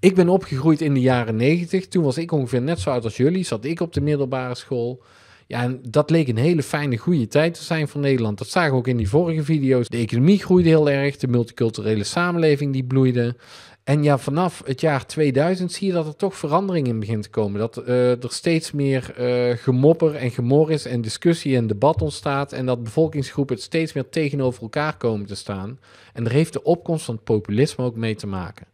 Ik ben opgegroeid in de jaren negentig. Toen was ik ongeveer net zo oud als jullie. Zat ik op de middelbare school. Ja, en dat leek een hele fijne, goede tijd te zijn voor Nederland. Dat zagen we ook in die vorige video's. De economie groeide heel erg, de multiculturele samenleving die bloeide. En ja, vanaf het jaar 2000 zie je dat er toch verandering in begint te komen. Dat eh, er steeds meer uh, gemopper en gemor is en discussie en debat ontstaat. En dat bevolkingsgroepen steeds meer tegenover elkaar komen te staan. En daar heeft de opkomst van het populisme ook mee te maken.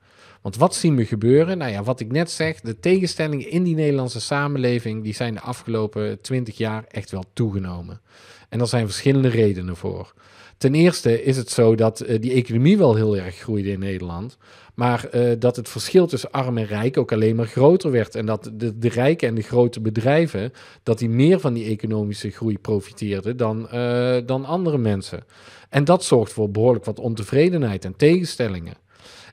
Want wat zien we gebeuren? Nou ja, wat ik net zeg, de tegenstellingen in die Nederlandse samenleving, die zijn de afgelopen twintig jaar echt wel toegenomen. En daar zijn verschillende redenen voor. Ten eerste is het zo dat eh, die economie wel heel erg groeide in Nederland. Maar eh, dat het verschil tussen arm en rijk ook alleen maar groter werd. En dat de, de rijken en de grote bedrijven, dat die meer van die economische groei profiteerden dan, eh, dan andere mensen. En dat zorgt voor behoorlijk wat ontevredenheid en tegenstellingen.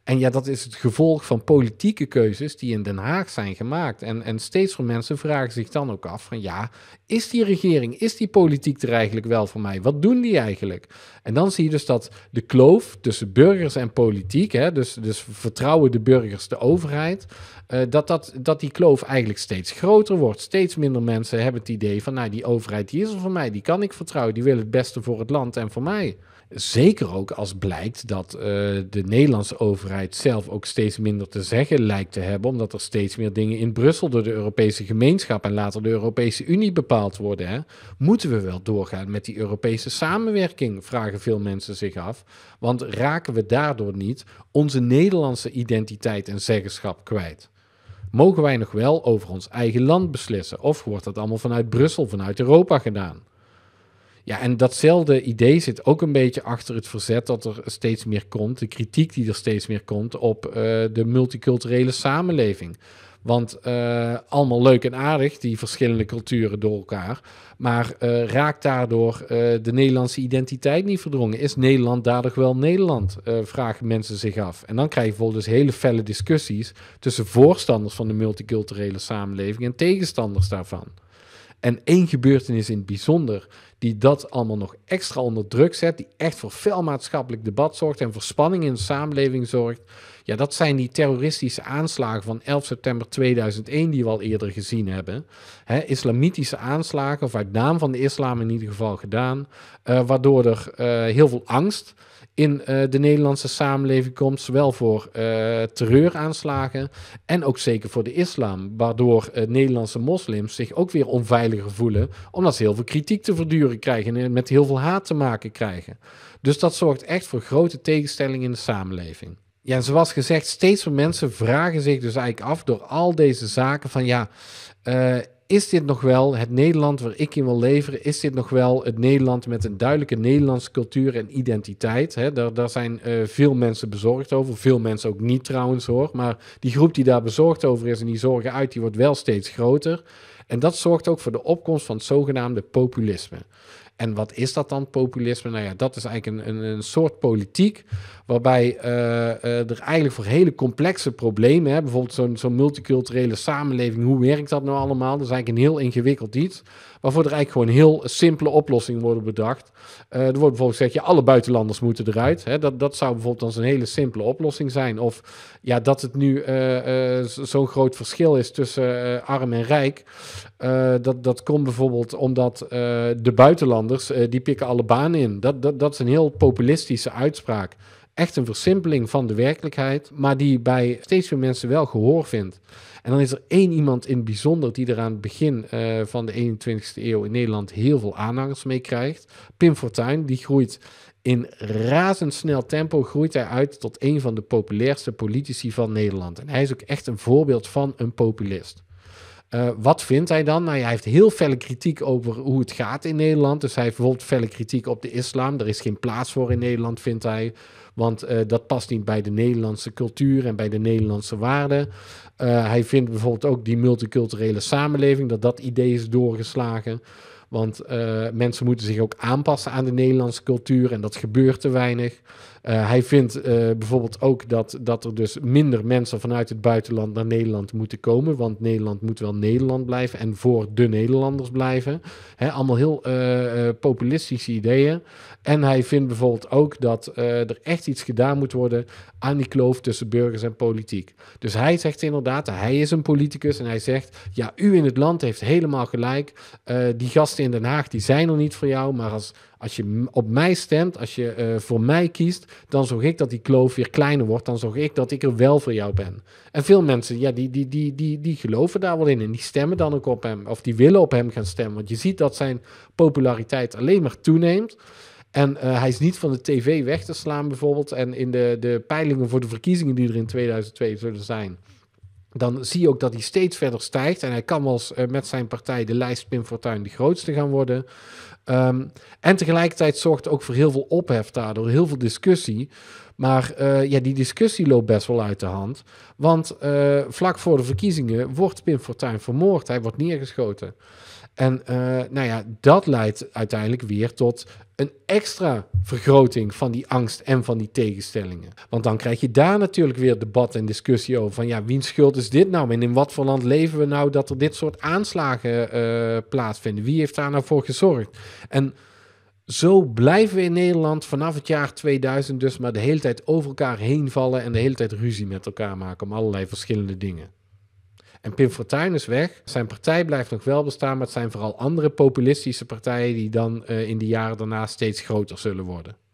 En ja, dat is het gevolg van politieke keuzes die in Den Haag zijn gemaakt. En, en steeds meer mensen vragen zich dan ook af van ja, is die regering, is die politiek er eigenlijk wel voor mij? Wat doen die eigenlijk? En dan zie je dus dat de kloof tussen burgers en politiek, hè, dus, dus vertrouwen de burgers de overheid, eh, dat, dat, dat die kloof eigenlijk steeds groter wordt. Steeds minder mensen hebben het idee van nou, die overheid die is er voor mij, die kan ik vertrouwen, die wil het beste voor het land en voor mij. Zeker ook als blijkt dat eh, de Nederlandse overheid zelf ook steeds minder te zeggen lijkt te hebben, omdat er steeds meer dingen in Brussel door de Europese gemeenschap en later de Europese Unie bepaald worden. Hè? Moeten we wel doorgaan met die Europese samenwerking, vragen veel mensen zich af. Want raken we daardoor niet onze Nederlandse identiteit en zeggenschap kwijt? Mogen wij nog wel over ons eigen land beslissen? Of wordt dat allemaal vanuit Brussel, vanuit Europa gedaan? Ja, en datzelfde idee zit ook een beetje achter het verzet dat er steeds meer komt, de kritiek die er steeds meer komt op eh, de multiculturele samenleving. Want eh, allemaal leuk en aardig, die verschillende culturen door elkaar. Maar eh, raakt daardoor de Nederlandse identiteit niet verdrongen? Is Nederland dadelijk wel Nederland? vragen mensen zich af. En dan krijg je bijvoorbeeld dus hele felle discussies tussen voorstanders van de multiculturele samenleving en tegenstanders daarvan. En één gebeurtenis in het bijzonder die dat allemaal nog extra onder druk zet, die echt voor veel maatschappelijk debat zorgt en voor spanning in de samenleving zorgt. Ja, dat zijn die terroristische aanslagen van 11 september 2001 die we al eerder gezien hebben. islamitische aanslagen, of uit naam van de islam in ieder geval gedaan, eh, waardoor er eh, heel veel angst in eh, de Nederlandse samenleving komt, zowel voor terreuraanslagen en ook zeker voor de islam, waardoor Nederlandse moslims zich ook weer onveiliger voelen, omdat ze heel veel kritiek te verduren krijgen en met heel veel haat te maken krijgen. Dus dat zorgt echt voor grote tegenstellingen in de samenleving. Ja, en zoals gezegd, steeds meer mensen vragen zich dus eigenlijk af door al deze zaken van ja, uh, is dit nog wel het Nederland waar ik in wil leveren? Is dit nog wel het Nederland met een duidelijke Nederlandse cultuur en identiteit? Daar, daar zijn eh, veel mensen bezorgd over. Veel mensen ook niet trouwens hoor. Maar die groep die daar bezorgd over is en die zorgen uit, die wordt wel steeds groter. En dat zorgt ook voor de opkomst van het zogenaamde populisme. En wat is dat dan, populisme? Nou ja, dat is eigenlijk een, een, een soort politiek waarbij eh, eh, er eigenlijk voor hele complexe problemen, hè, bijvoorbeeld zo'n zo'n multiculturele samenleving, hoe werkt dat nou allemaal? Dat is eigenlijk een heel ingewikkeld iets. Waarvoor er eigenlijk gewoon heel simpele oplossingen worden bedacht. Eh, er wordt bijvoorbeeld gezegd, ja, alle buitenlanders moeten eruit. Hè. Dat, dat zou bijvoorbeeld dan een hele simpele oplossing zijn. Of ja, dat het nu eh, eh, zo'n groot verschil is tussen arm en rijk. dat, dat komt bijvoorbeeld omdat de buitenlanders, die pikken alle banen in. Dat, dat, dat is een heel populistische uitspraak echt een versimpeling van de werkelijkheid, maar die bij steeds meer mensen wel gehoor vindt. En dan is er één iemand in het bijzonder die er aan het begin eh, van de 21ste eeuw in Nederland heel veel aanhangers mee krijgt. Pim Fortuyn, die groeit in razendsnel tempo groeit hij uit tot een van de populairste politici van Nederland. En hij is ook echt een voorbeeld van een populist. Eh, wat vindt hij dan? Nou hij heeft heel felle kritiek over hoe het gaat in Nederland. Dus hij heeft bijvoorbeeld felle kritiek op de islam. Er is geen plaats voor in Nederland, vindt hij. Want eh, dat past niet bij de Nederlandse cultuur en bij de Nederlandse waarden. Eh, hij vindt bijvoorbeeld ook die multiculturele samenleving, dat dat idee is doorgeslagen. Want mensen moeten zich ook aanpassen aan de Nederlandse cultuur en dat gebeurt te weinig. Eh, hij vindt eh, bijvoorbeeld ook dat, dat er dus minder mensen vanuit het buitenland naar Nederland moeten komen. Want Nederland moet wel Nederland blijven en voor de Nederlanders blijven. allemaal heel eh, populistische ideeën. En hij vindt bijvoorbeeld ook dat er echt iets gedaan moet worden aan die kloof tussen burgers en politiek. Dus hij zegt inderdaad, hij is een politicus en hij zegt: Ja, u in het land heeft helemaal gelijk. die gasten in Den Haag die zijn er niet voor jou. Maar als, als je op mij stemt, als je eh, voor mij kiest, dan zorg ik dat die kloof weer kleiner wordt. Dan zorg ik dat ik er wel voor jou ben. En veel mensen, ja, die, die, die, die, die geloven daar wel in. En die stemmen dan ook op hem. Of die willen op hem gaan stemmen. Want je ziet dat zijn populariteit alleen maar toeneemt. En eh, hij is niet van de tv weg te slaan bijvoorbeeld. En in de, de peilingen voor de verkiezingen die er in 2002 zullen zijn dan zie je ook dat hij steeds verder stijgt. En hij kan wel eens, eh, met zijn partij de lijst Pim Fortuyn de grootste gaan worden. Ehm, en tegelijkertijd zorgt het ook voor heel veel ophef daardoor, heel veel discussie. Maar eh, ja, die discussie loopt best wel uit de hand. Want eh, vlak voor de verkiezingen wordt Pim Fortuyn vermoord. Hij wordt neergeschoten. En eh, nou ja, dat leidt uiteindelijk weer tot een extra vergroting van die angst en van die tegenstellingen. Want dan krijg je daar natuurlijk weer debat en discussie over van ja, wiens schuld is dit nou? En in wat voor land leven we nou dat er dit soort aanslagen plaatsvinden? Wie heeft daar nou voor gezorgd? En zo blijven we in Nederland vanaf het jaar 2000 dus maar de hele tijd over elkaar heen vallen en de hele tijd ruzie met elkaar maken om allerlei verschillende dingen. En Pim Fortuyn is weg. Zijn partij blijft nog wel bestaan, maar het zijn vooral andere populistische partijen die dan eh, in de jaren daarna steeds groter zullen worden.